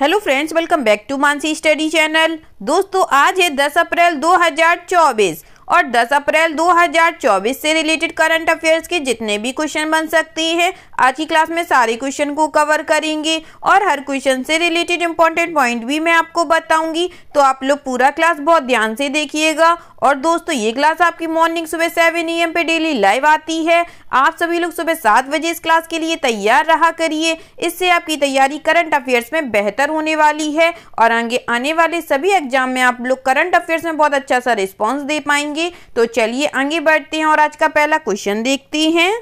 hello friends welcome back to Mansi study channel दोस्तों आज है 10 अप्रैल 2024 और 10 अप्रैल 2024 से रिलेटेड करंट अफेयर्स के जितने भी क्वेश्चन बन सकते हैं आज की क्लास में सारे क्वेश्चन को कवर करेंगे और हर क्वेश्चन से रिलेटेड इंपॉर्टेंट पॉइंट भी मैं आपको बताऊंगी तो आप लोग पूरा क्लास बहुत ध्यान से देखिएगा और दोस्तों ये क्लास आपकी मॉर्निंग सुबह सेवन ई एम पे डेली लाइव आती है आप सभी लोग सुबह सात बजे इस क्लास के लिए तैयार रहा करिए इससे आपकी तैयारी करंट अफेयर्स में बेहतर होने वाली है और आगे आने वाले सभी एग्जाम में आप लोग करंट अफेयर्स में बहुत अच्छा सा रिस्पॉन्स दे पाएंगे जाएंगे तो चलिए आगे बढ़ते हैं और आज का पहला क्वेश्चन देखते हैं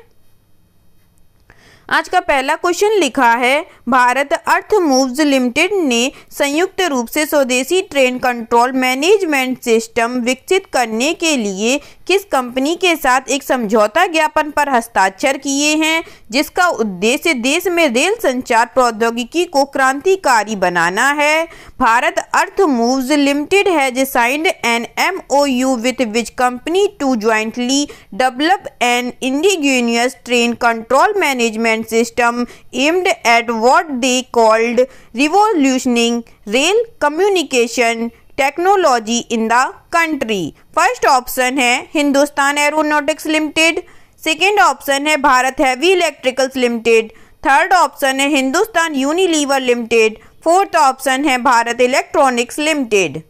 आज का पहला क्वेश्चन लिखा है भारत अर्थ मूव्स लिमिटेड ने संयुक्त रूप से स्वदेशी ट्रेन कंट्रोल मैनेजमेंट सिस्टम विकसित करने के लिए किस कंपनी के साथ एक समझौता ज्ञापन पर हस्ताक्षर किए हैं जिसका उद्देश्य देश में रेल संचार प्रौद्योगिकी को क्रांतिकारी बनाना है Bharat Earth Movers Limited has signed an M O U with which company to jointly develop an indigenous train control management government system aimed at what they called revolutionising rail communication technology in the country first option है Hindustan Aeronautics Limited second option है Bharat Heavy Electricals Limited third option है Hindustan Unilever Limited fourth option है Bharat Electronics limited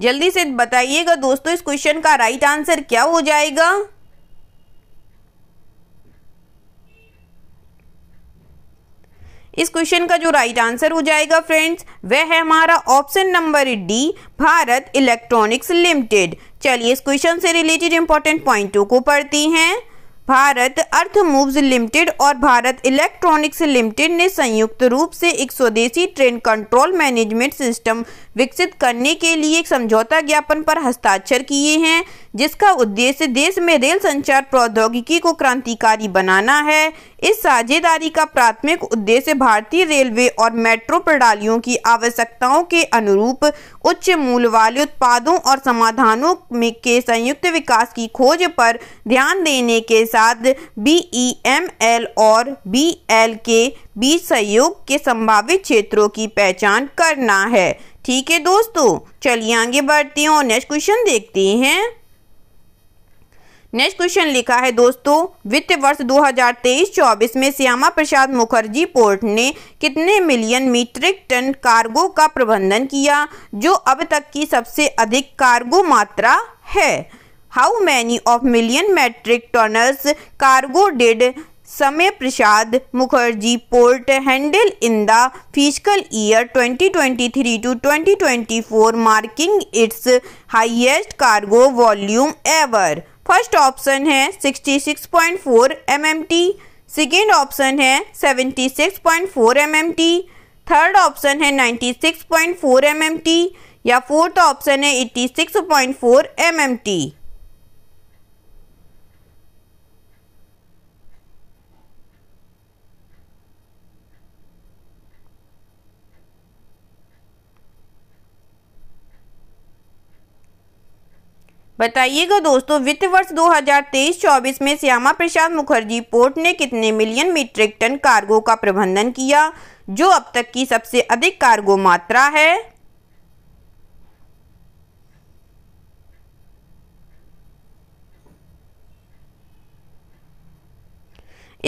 जल्दी से बताइएगा दोस्तों इस question का राइट आंसर क्या हो जाएगा इस क्वेश्चन का जो राइट आंसर हो जाएगा फ्रेंड्स वह है हमारा option number D Bharat Electronics Limited चलिए इस क्वेश्चन से रिलेटेड इंपॉर्टेंट पॉइंटों को पढ़ती हैं भारत अर्थ मूव्स लिमिटेड और भारत इलेक्ट्रॉनिक्स लिमिटेड ने संयुक्त रूप से एक स्वदेशी ट्रेन कंट्रोल मैनेजमेंट सिस्टम विकसित करने के लिए एक समझौता ज्ञापन पर हस्ताक्षर किए हैं जिसका उद्देश्य देश में रेल संचार प्रौद्योगिकी को क्रांतिकारी बनाना है इस साझेदारी का प्राथमिक उद्देश्य भारतीय रेलवे और मेट्रो प्रणालियों की आवश्यकताओं के अनुरूप उच्च मूल्य वाले उत्पादों और समाधानों में के संयुक्त विकास की खोज पर ध्यान देने के साथ साथ बी ई एम एल और बी एल के बीच सहयोग के संभावित क्षेत्रों की पहचान करना है ठीक है दोस्तों चलिए आगे बढ़ते हैं और नेक्स्ट क्वेश्चन देखते हैं नेक्स्ट क्वेश्चन लिखा है दोस्तों वित्त वर्ष 2023-24 में श्यामा प्रसाद मुखर्जी पोर्ट ने कितने मिलियन मीट्रिक टन कार्गो का प्रबंधन किया जो अब तक की सबसे अधिक कार्गो मात्रा है how many of million metric tonnes cargo did Syama Prasad Mookerjee port handle in the physical year 2023 to 2024 marking its highest cargo volume ever first option है 66.4 सिक्स सेकेंड ऑप्शन है 76.4 सिक्स थर्ड ऑप्शन है 96.4 सिक्स या fourth option है 86.4 six बताइएगा दोस्तों वित्त वर्ष 2023-24 में श्यामा प्रसाद मुखर्जी पोर्ट ने कितने मिलियन मीट्रिक टन कार्गो का प्रबंधन किया जो अब तक की सबसे अधिक कार्गो मात्रा है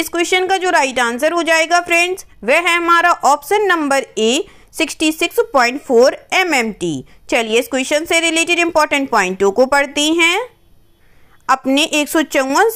इस क्वेश्चन का जो राइट आंसर हो जाएगा फ्रेंड्स वह है हमारा ऑप्शन नंबर ए 66.4 एमएमटी चलिए इस क्वेश्चन से रिलेटेड इंपॉर्टेंट पॉइंटों को पढ़ते हैं अपने एक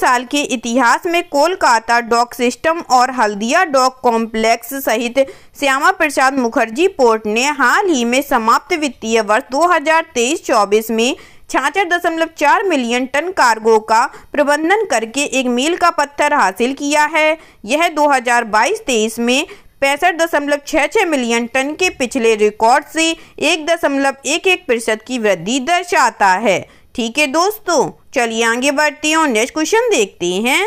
साल के इतिहास में कोलकाता डॉक सिस्टम और हल्दिया डॉक कॉम्प्लेक्स सहित श्यामा प्रसाद मुखर्जी पोर्ट ने हाल ही में समाप्त वित्तीय वर्ष 2023-24 में छाछठ दशमलव चार मिलियन टन कार्गो का प्रबंधन करके एक मील का पत्थर हासिल किया है यह 2022-23 में पैंसठ दशमलव छः छः मिलियन टन के पिछले रिकॉर्ड से एक दशमलव एक एक प्रतिशत की वृद्धि दर्शाता है ठीक है दोस्तों चलिए आगे बढ़ते हैं और नेक्स्ट क्वेश्चन देखते हैं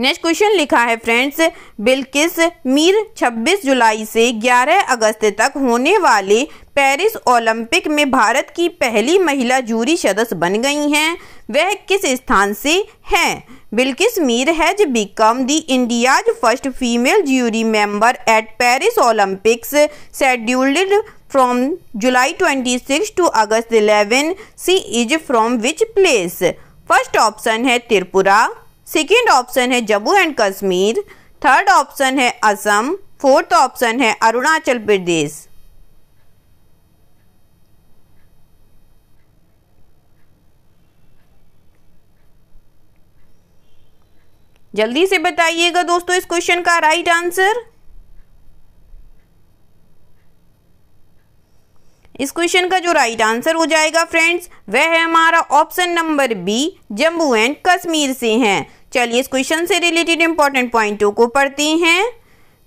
नेक्स्ट क्वेश्चन लिखा है फ्रेंड्स बिल्किस मीर 26 जुलाई से 11 अगस्त तक होने वाले पेरिस ओलंपिक में भारत की पहली महिला जूरी सदस्य बन गई हैं वह किस स्थान से हैं Bilkis Mir has become the India's first female jury member at Paris Olympics scheduled from July 26 six to August 11 she is from which place first option है त्रिपुरा सेकेंड ऑप्शन है Jammu and Kashmir third option है असम फोर्थ ऑप्शन है अरुणाचल प्रदेश जल्दी से बताइएगा दोस्तों इस question का राइट आंसर इस क्वेश्चन का जो राइट आंसर हो जाएगा फ्रेंड्स वह है हमारा option number B Jammu and Kashmir से हैं चलिए इस क्वेश्चन से रिलेटेड इंपॉर्टेंट पॉइंटों को पढ़ते हैं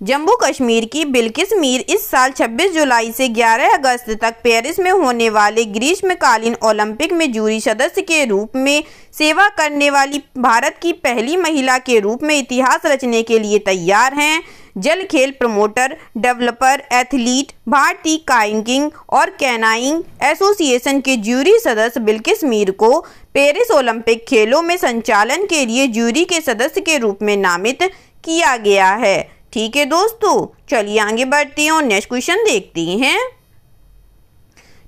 जम्मू कश्मीर की बिल्किस मीर इस साल 26 जुलाई से 11 अगस्त तक पेरिस में होने वाले ग्रीष्मकालीन ओलंपिक में जूरी सदस्य के रूप में सेवा करने वाली भारत की पहली महिला के रूप में इतिहास रचने के लिए तैयार हैं जल खेल प्रमोटर डेवलपर एथलीट भारतीय काइंकिंग और कैनाइंग एसोसिएशन के जूरी सदस्य बिल्किस मीर को पेरिस ओलंपिक खेलों में संचालन के लिए जूरी के सदस्य के रूप में नामित किया गया है ठीक है दोस्तों चलिए आगे बढ़ते हैं और नेक्स्ट क्वेश्चन देखते हैं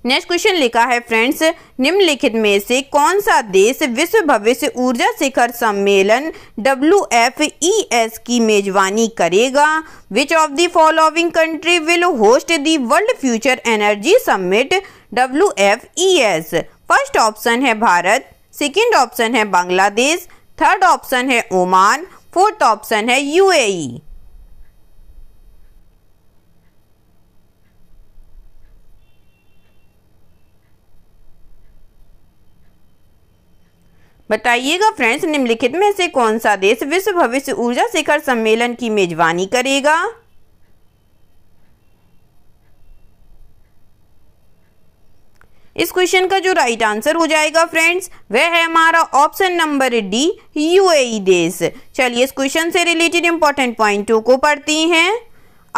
नेक्स्ट क्वेश्चन लिखा है फ्रेंड्स निम्नलिखित में से कौन सा देश विश्व भविष्य ऊर्जा शिखर सम्मेलन डब्ल्यू एफ ई एस की मेजबानी करेगा which of the following country will host the World Future Energy Summit W F E S first option है भारत सेकेंड ऑप्शन है बांग्लादेश थर्ड ऑप्शन है ओमान फोर्थ ऑप्शन है यूएई बताइएगा फ्रेंड्स निम्नलिखित में से कौन सा देश विश्व भविष्य ऊर्जा शिखर सम्मेलन की मेजबानी करेगा इस क्वेश्चन का जो राइट आंसर हो जाएगा फ्रेंड्स वह है हमारा ऑप्शन नंबर डी यूएई देश चलिए इस क्वेश्चन से रिलेटेड इंपॉर्टेंट पॉइंटों को पढ़ती हैं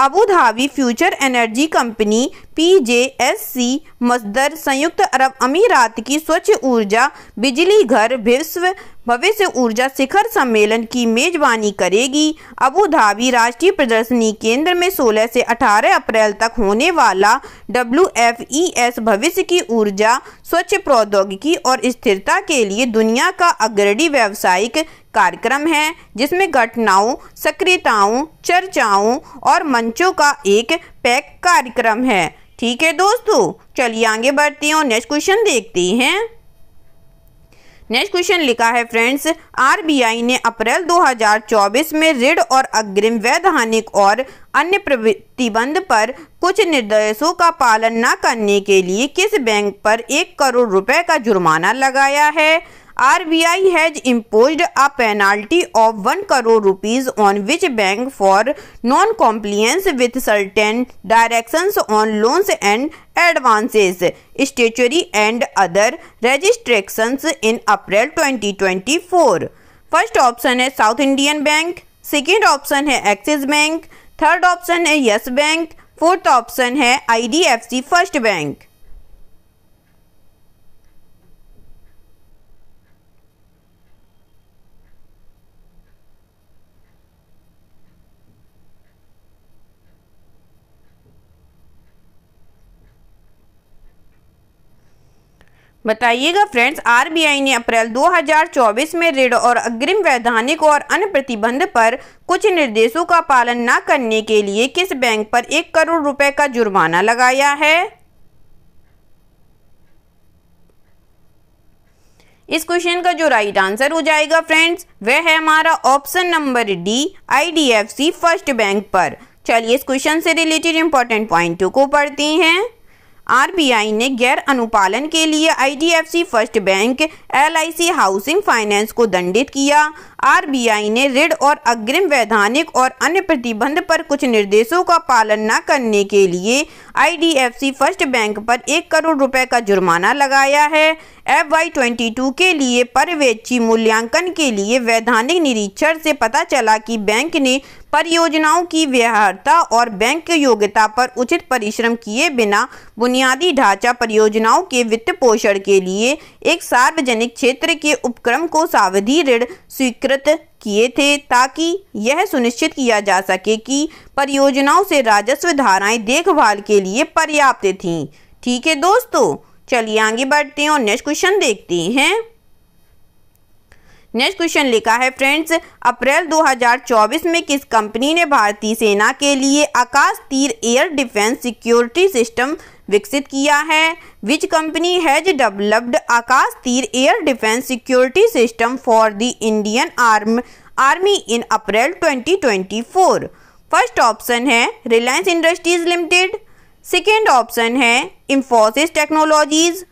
Abu Dhabi Future Energy Company PJSC Masdar संयुक्त अरब अमीरात की स्वच्छ ऊर्जा बिजली घर विश्व भविष्य ऊर्जा शिखर सम्मेलन की मेजबानी करेगी अबू धाबी राष्ट्रीय प्रदर्शनी केंद्र में 16 से 18 अप्रैल तक होने वाला डब्ल्यू e भविष्य की ऊर्जा स्वच्छ प्रौद्योगिकी और स्थिरता के लिए दुनिया का अग्रणी व्यावसायिक कार्यक्रम है जिसमें घटनाओं सक्रियताओं चर्चाओं और मंचों का एक पैक कार्यक्रम है ठीक है दोस्तों चलिए आगे बढ़ते हैं और नेक्स्ट क्वेश्चन देखते हैं नेक्स्ट क्वेश्चन लिखा है फ्रेंड्स आरबीआई ने अप्रैल 2024 में ऋण और अग्रिम वैधानिक और अन्य प्रतिबंध पर कुछ निर्देशों का पालन न करने के लिए किस बैंक पर एक करोड़ रुपए का जुर्माना लगाया है R B I has impose a penalty of one crore rupees on which bank for non compliance with certain directions on loans and advances statutory and other registrations in April twenty twenty four first option है South Indian Bank second option है Axis Bank third option है Yes Bank fourth option है I D F C First Bank बताइएगा friends RBI ने अप्रैल 2024 में ऋण और अग्रिम वैधानिक और अन्य प्रतिबंध पर कुछ निर्देशों का पालन न करने के लिए किस बैंक पर एक करोड़ रुपए का जुर्माना लगाया है इस क्वेश्चन का जो राइट आंसर हो जाएगा फ्रेंड्स वह है हमारा option number D IDFC First Bank पर चलिए इस क्वेश्चन से रिलेटेड इंपॉर्टेंट पॉइंटों को पढ़ती हैं आरबीआई ने गैर अनुपालन के लिए IDFC First Bank LIC Housing Finance को दंडित किया आरबीआई ने ऋण और अग्रिम वैधानिक और अन्य प्रतिबंध पर कुछ निर्देशों का पालन न करने के लिए आईडीएफसी फर्स्ट बैंक पर एक करोड़ रुपए का जुर्माना लगाया है एफ वाई ट्वेंटी टू के लिए पर्यवेक्षी मूल्यांकन के लिए वैधानिक निरीक्षण से पता चला कि बैंक ने परियोजनाओं की व्यवहारता और बैंक योग्यता पर उचित परिश्रम किए बिना बुनियादी ढांचा परियोजनाओं के वित्त पोषण के लिए एक सार्वजनिक क्षेत्र के उपक्रम को सावधि ऋण स्वीकृत किए थे ताकि यह सुनिश्चित किया जा सके कि परियोजनाओं से राजस्व धाराएं देखभाल के लिए पर्याप्त थीं ठीक है दोस्तों चलिए आगे बढ़ते हैं और नेक्स्ट क्वेश्चन देखते हैं नेक्स्ट क्वेश्चन लिखा है फ्रेंड्स अप्रैल 2024 में किस कंपनी ने भारतीय सेना के लिए आकाश Teer air defence security system विकसित किया है which company has developed Akash Teer air defence security system for the Indian arm army in April 2024 first option है Reliance Industries Limited second option है इम्फोसिस टेक्नोलॉजीज़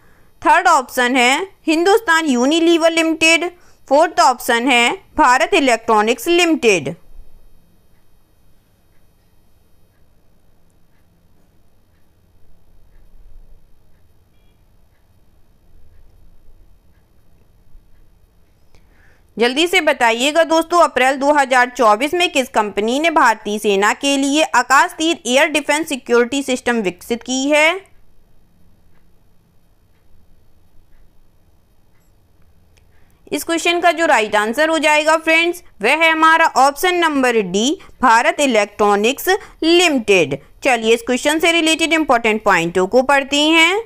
थर्ड ऑप्शन है Hindustan Unilever Limited fourth option है Bharat Electronics limited जल्दी से बताइएगा दोस्तों अप्रैल 2024 में किस कंपनी ने भारतीय सेना के लिए आकाश Teer air defence security system विकसित की है इस क्वेश्चन का जो राइट आंसर हो जाएगा फ्रेंड्स वह है हमारा option number D Bharat Electronics Limited चलिए इस क्वेश्चन से रिलेटेड इंपॉर्टेंट पॉइंटों को पढ़ती हैं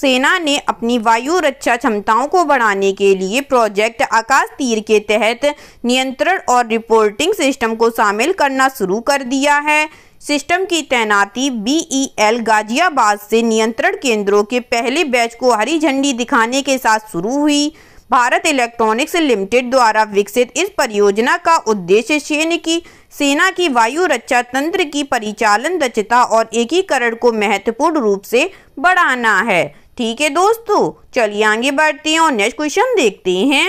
सेना ने अपनी वायु रक्षा क्षमताओं को बढ़ाने के लिए प्रोजेक्ट आकाश तीर के तहत नियंत्रण और रिपोर्टिंग सिस्टम को शामिल करना शुरू कर दिया है सिस्टम की तैनाती बीईएल e गाजियाबाद से नियंत्रण केंद्रों के पहले बैच को हरी झंडी दिखाने के साथ शुरू हुई भारत इलेक्ट्रॉनिक्स लिमिटेड द्वारा विकसित इस परियोजना का उद्देश्य सैन्य की सेना की वायु रक्षा तंत्र की परिचालन दक्षता और एकीकरण को महत्वपूर्ण रूप से बढ़ाना है ठीक है दोस्तों चलिए आगे बढ़ते हैं और नेक्स्ट क्वेश्चन देखते हैं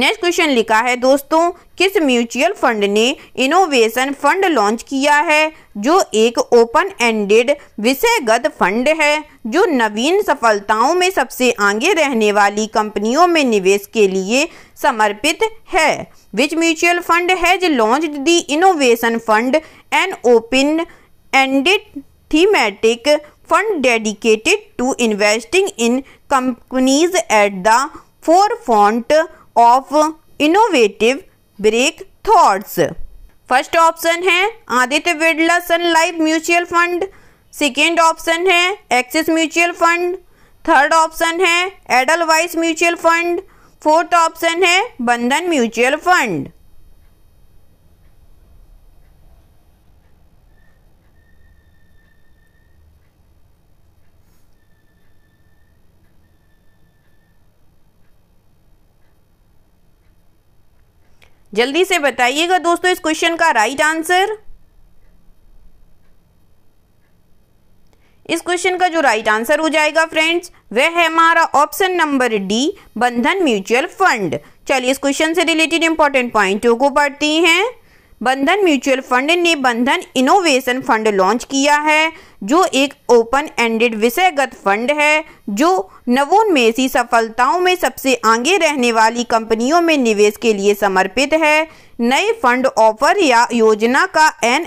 नेक्स्ट क्वेश्चन लिखा है दोस्तों किस म्यूचुअल फंड ने इनोवेशन फंड लॉन्च किया है जो एक ओपन एंडेड विषयगत फंड है जो नवीन सफलताओं में सबसे आगे रहने वाली कंपनियों में निवेश के लिए समर्पित है which mutual fund has launch the innovation fund an open ended thematic fund dedicated to investing in companies at the forefront of innovative breakthroughs first option है Aditya Birla Sun Life Mutual Fund second option है Axis Mutual Fund third option है Edelweiss Mutual Fund fourth option है Bandhan Mutual fund जल्दी से बताइएगा दोस्तों इस question का राइट आंसर इस क्वेश्चन का जो राइट आंसर हो जाएगा फ्रेंड्स वह है हमारा option number D Bandhan Mutual Fund चलिए इस क्वेश्चन से रिलेटेड इंपॉर्टेंट पॉइंटों को पढ़ती हैं बंधन म्यूचुअल फंड ने बंधन इनोवेशन फंड लॉन्च किया है जो एक ओपन एंडेड विषयगत फंड है जो नवोन्मेषी सफलताओं में सबसे आगे रहने वाली कंपनियों में निवेश के लिए समर्पित है नए फंड ऑफर या योजना का एन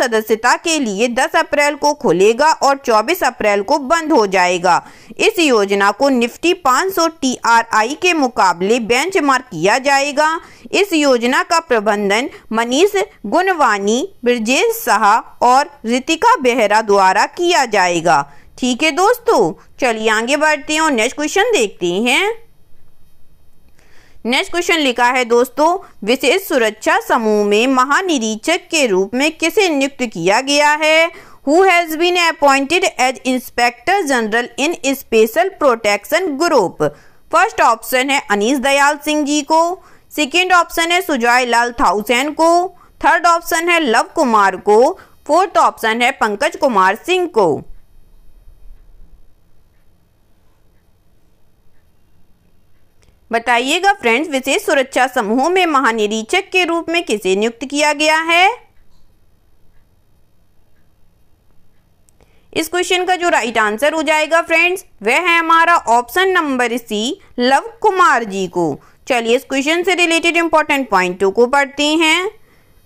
सदस्यता के लिए 10 अप्रैल को खुलेगा और 24 अप्रैल को बंद हो जाएगा इस योजना को निफ्टी 500 टीआरआई के मुकाबले बेंचमार्क किया जाएगा इस योजना का प्रबंधन मनीष गुणवानी ब्रजेश शाह और ऋतिका बेहरा द्वारा द्वारा किया जाएगा ठीक है दोस्तों चलिए आगे बढ़ते हैं और नेक्स्ट क्वेश्चन देखते हैं नेक्स्ट क्वेश्चन लिखा है दोस्तों विशेष सुरक्षा समूह में महानिरीक्षक के रूप में किसे नियुक्त किया गया है who has been appointed as inspector general in special protection group first option है अनीस दयाल सिंह जी को सेकेंड ऑप्शन है सुजाय लाल थाउसेन को थर्ड ऑप्शन है लव कुमार को फोर्थ ऑप्शन है पंकज कुमार सिंह को बताइएगा फ्रेंड्स विशेष सुरक्षा समूह में महानिरीक्षक के रूप में किसे नियुक्त किया गया है इस क्वेश्चन का जो राइट आंसर हो जाएगा फ्रेंड्स वह है हमारा option number C Lav Kumar ji को चलिए इस क्वेश्चन से रिलेटेड इंपॉर्टेंट पॉइंटों को पढ़ते हैं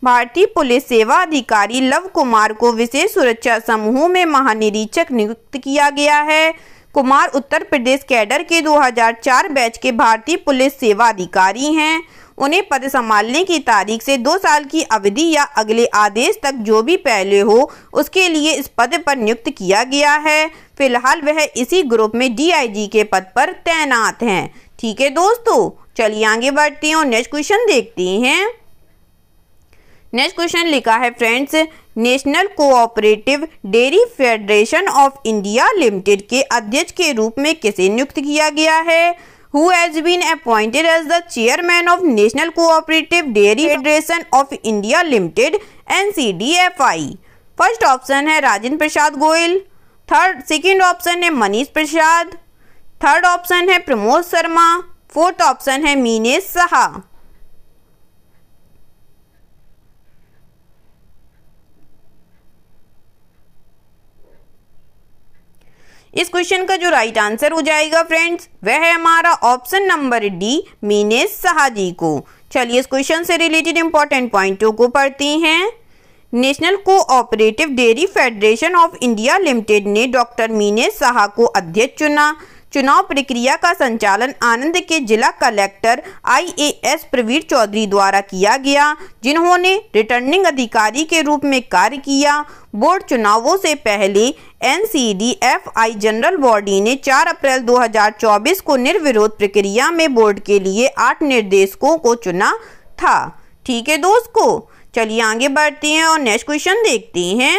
भारतीय पुलिस सेवा अधिकारी लव कुमार को विशेष सुरक्षा समूह में महानिरीक्षक नियुक्त किया गया है कुमार उत्तर प्रदेश कैडर के 2004 बैच के भारतीय पुलिस सेवा अधिकारी हैं उन्हें पद संभालने की तारीख से दो साल की अवधि या अगले आदेश तक जो भी पहले हो उसके लिए इस पद पर नियुक्त किया गया है फिलहाल वह इसी ग्रुप में डीआईजी के पद पर तैनात हैं ठीक है दोस्तों चलिए आगे बढ़ते हैं और नेक्स्ट क्वेश्चन देखते हैं नेक्स्ट क्वेश्चन लिखा है friends National cooperative dairy federation of India Limited के अध्यक्ष के रूप में किसे नियुक्त किया गया है who has been appointed as the chairman of National Cooperative Dairy Federation of India Limited NCDFI first option है Rajendra Prasad Goyal third second option है मनीष प्रसाद थर्ड ऑप्शन है प्रमोद शर्मा फोर्थ ऑप्शन है मीनेश सहा इस क्वेश्चन का जो राइट आंसर हो जाएगा फ्रेंड्स वह है हमारा option number D means Shahji को चलिए इस क्वेश्चन से रिलेटेड इंपॉर्टेंट पॉइंटों को पढ़ते हैं national cooperative dairy federation of India limited ने डॉक्टर मीनेस शाह को अध्यक्ष चुना चुनाव प्रक्रिया का संचालन आनंद के जिला कलेक्टर आईएएस प्रवीर चौधरी द्वारा किया गया जिन्होंने रिटर्निंग अधिकारी के रूप में कार्य किया बोर्ड चुनावों से पहले एन जनरल बॉडी ने 4 अप्रैल 2024 को निर्विरोध प्रक्रिया में बोर्ड के लिए आठ निर्देशकों को चुना था ठीक है दोस्तों चलिए आगे बढ़ते हैं और नेक्स्ट क्वेश्चन देखते हैं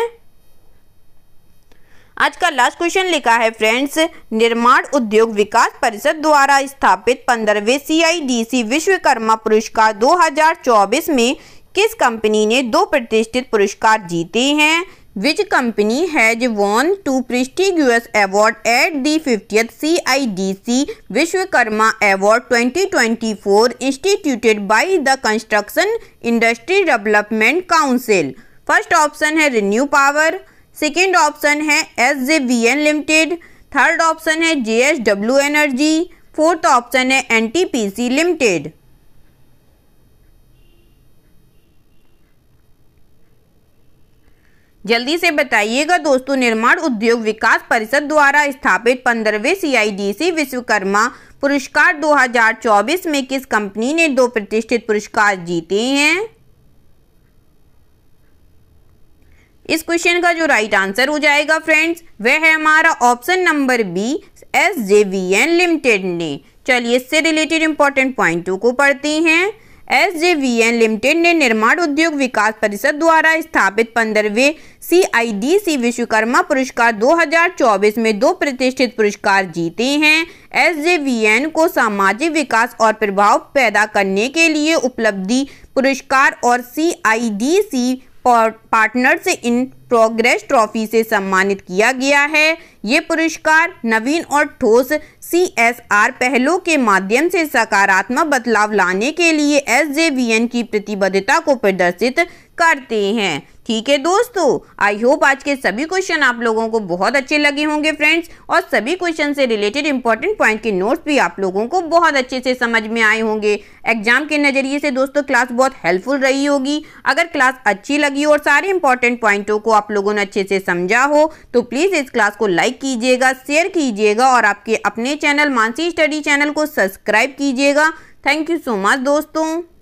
आज का लास्ट क्वेश्चन लिखा है फ्रेंड्स निर्माण उद्योग विकास परिषद द्वारा स्थापित पंद्रहवें सीआईडीसी विश्वकर्मा पुरस्कार 2024 में किस कंपनी ने दो प्रतिष्ठित पुरस्कार जीते हैं which company has won two prestigious award at the fiftieth C I D C Vishwakarma award twenty twenty four instituted by the construction industry development council first option है रिन्यू पावर सेकेंड ऑप्शन है S J V N limited third option है J S W energy fourth option है N T P C limited जल्दी से बताइएगा दोस्तों निर्माण उद्योग विकास परिषद द्वारा स्थापित पंद्रहवें सीआईडीसी विश्वकर्मा पुरस्कार 2024 में किस कंपनी ने दो प्रतिष्ठित पुरस्कार जीते हैं इस क्वेश्चन का जो राइट आंसर हो जाएगा फ्रेंड्स वह है हमारा option number B S J V N limited ने चलिए इससे रिलेटेड इंपॉर्टेंट पॉइंटों को पढ़ते हैं S J V N limited ने निर्माण उद्योग विकास परिषद द्वारा स्थापित पंद्रहवें सी आई डी सी विश्वकर्मा पुरस्कार 2024 में दो प्रतिष्ठित पुरस्कार जीते हैं एस जे वी एन को सामाजिक विकास और प्रभाव पैदा करने के लिए उपलब्धि पुरस्कार और C I D C partners in progress trophy से सम्मानित किया गया है ये पुरस्कार नवीन और ठोस सी एस आर पहलों के माध्यम से सकारात्मक बदलाव लाने के लिए एस जे वी एन की प्रतिबद्धता को प्रदर्शित करते हैं ठीक है दोस्तों आई होप आज के सभी क्वेश्चन आप लोगों को बहुत अच्छे लगे होंगे फ्रेंड्स और सभी क्वेश्चन से रिलेटेड इंपॉर्टेंट पॉइंट के नोट्स भी आप लोगों को बहुत अच्छे से समझ में आए होंगे एग्जाम के नज़रिए से दोस्तों क्लास बहुत हेल्पफुल रही होगी अगर क्लास अच्छी लगी और सारे इंपॉर्टेंट पॉइंटों को आप लोगों ने अच्छे से समझा हो तो प्लीज़ इस क्लास को लाइक कीजिएगा शेयर कीजिएगा और आपके अपने चैनल मानसी स्टडी चैनल को सब्सक्राइब कीजिएगा थैंक यू सो मच दोस्तों